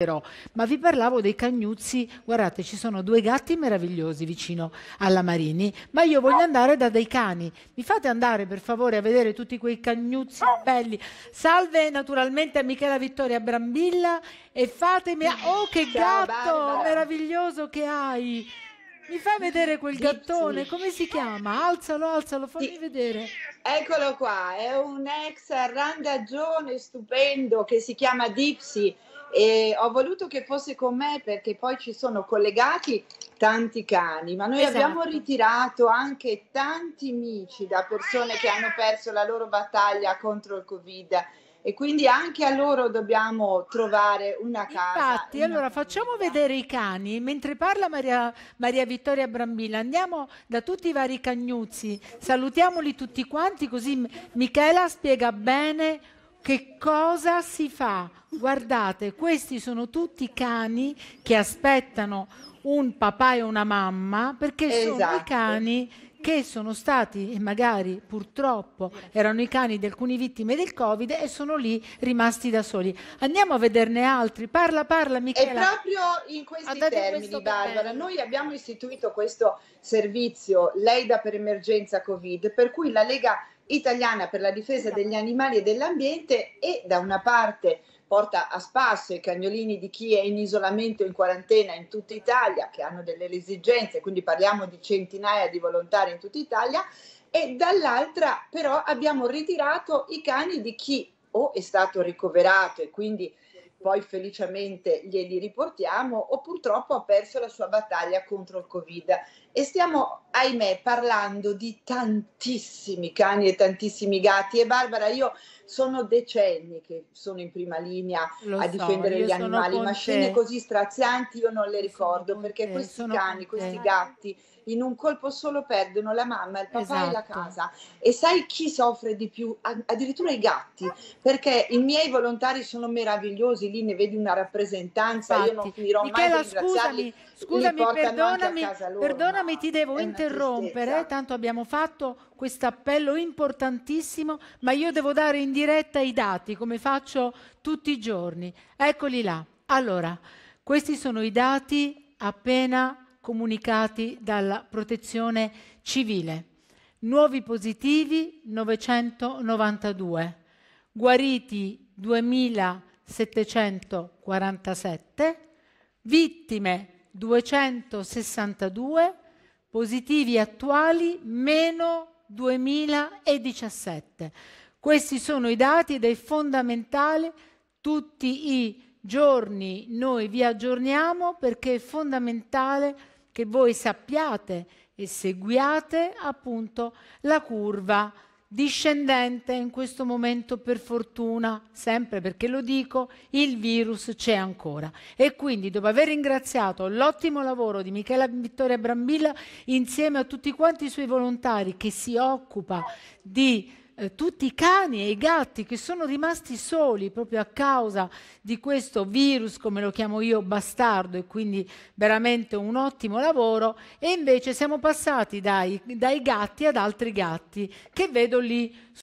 Però. Ma vi parlavo dei cagnuzzi, guardate ci sono due gatti meravigliosi vicino alla Marini, ma io voglio andare da dei cani. Mi fate andare per favore a vedere tutti quei cagnuzzi belli. Salve naturalmente a Michela Vittoria Brambilla e fatemi... Oh che gatto meraviglioso che hai! Mi fa vedere quel gattone, come si chiama? Alzalo, alzalo, fammi vedere. Eccolo qua, è un ex randagione stupendo che si chiama Dipsy e ho voluto che fosse con me perché poi ci sono collegati tanti cani, ma noi esatto. abbiamo ritirato anche tanti amici da persone che hanno perso la loro battaglia contro il Covid e quindi anche a loro dobbiamo trovare una casa. Infatti, una allora facciamo vedere i cani, mentre parla Maria, Maria, Vittoria Brambilla, andiamo da tutti i vari cagnuzzi, salutiamoli tutti quanti così Michela spiega bene che cosa si fa? Guardate, questi sono tutti cani che aspettano un papà e una mamma perché esatto. sono i esatto. cani che sono stati magari purtroppo erano i cani di alcune vittime del Covid e sono lì rimasti da soli. Andiamo a vederne altri. Parla, parla Michela. E proprio in questi Andate termini questo Barbara, noi abbiamo istituito questo servizio Leida per emergenza Covid, per cui la Lega italiana per la difesa degli animali e dell'ambiente è da una parte porta a spasso i cagnolini di chi è in isolamento, in quarantena in tutta Italia, che hanno delle esigenze, quindi parliamo di centinaia di volontari in tutta Italia, e dall'altra però abbiamo ritirato i cani di chi o è stato ricoverato e quindi poi felicemente glieli riportiamo o purtroppo ha perso la sua battaglia contro il Covid e stiamo, ahimè, parlando di tantissimi cani e tantissimi gatti. E Barbara, io sono decenni che sono in prima linea Lo a difendere so, gli animali, ma scene così strazianti io non le ricordo perché te, questi cani, questi gatti in un colpo solo perdono la mamma, il papà esatto. e la esatto. casa. E sai chi soffre di più? Addirittura i gatti, perché i miei volontari sono meravigliosi, lì ne vedi una rappresentanza, Infatti. io non finirò Michela, mai di ringraziarli. Scusami, scusami perdonami, perdonami Giovanna, mi ti devo interrompere, tanto abbiamo fatto questo appello importantissimo, ma io devo dare in diretta i dati, come faccio tutti i giorni. Eccoli là. Allora, questi sono i dati appena comunicati dalla protezione civile. Nuovi positivi 992, guariti 2747, vittime 262, positivi attuali meno 2017. Questi sono i dati ed è fondamentale tutti i giorni noi vi aggiorniamo perché è fondamentale che voi sappiate e seguiate appunto la curva discendente in questo momento per fortuna, sempre perché lo dico, il virus c'è ancora. E quindi dopo aver ringraziato l'ottimo lavoro di Michela Vittoria Brambilla insieme a tutti quanti i suoi volontari che si occupa di eh, tutti i cani e i gatti che sono rimasti soli proprio a causa di questo virus, come lo chiamo io, bastardo, e quindi veramente un ottimo lavoro, e invece siamo passati dai, dai gatti ad altri gatti che vedo lì